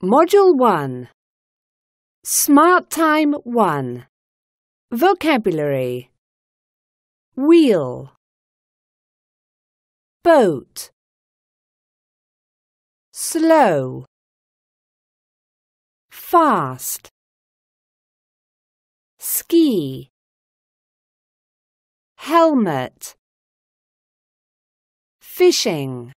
Module 1 Smart Time 1 Vocabulary Wheel Boat Slow Fast Ski Helmet Fishing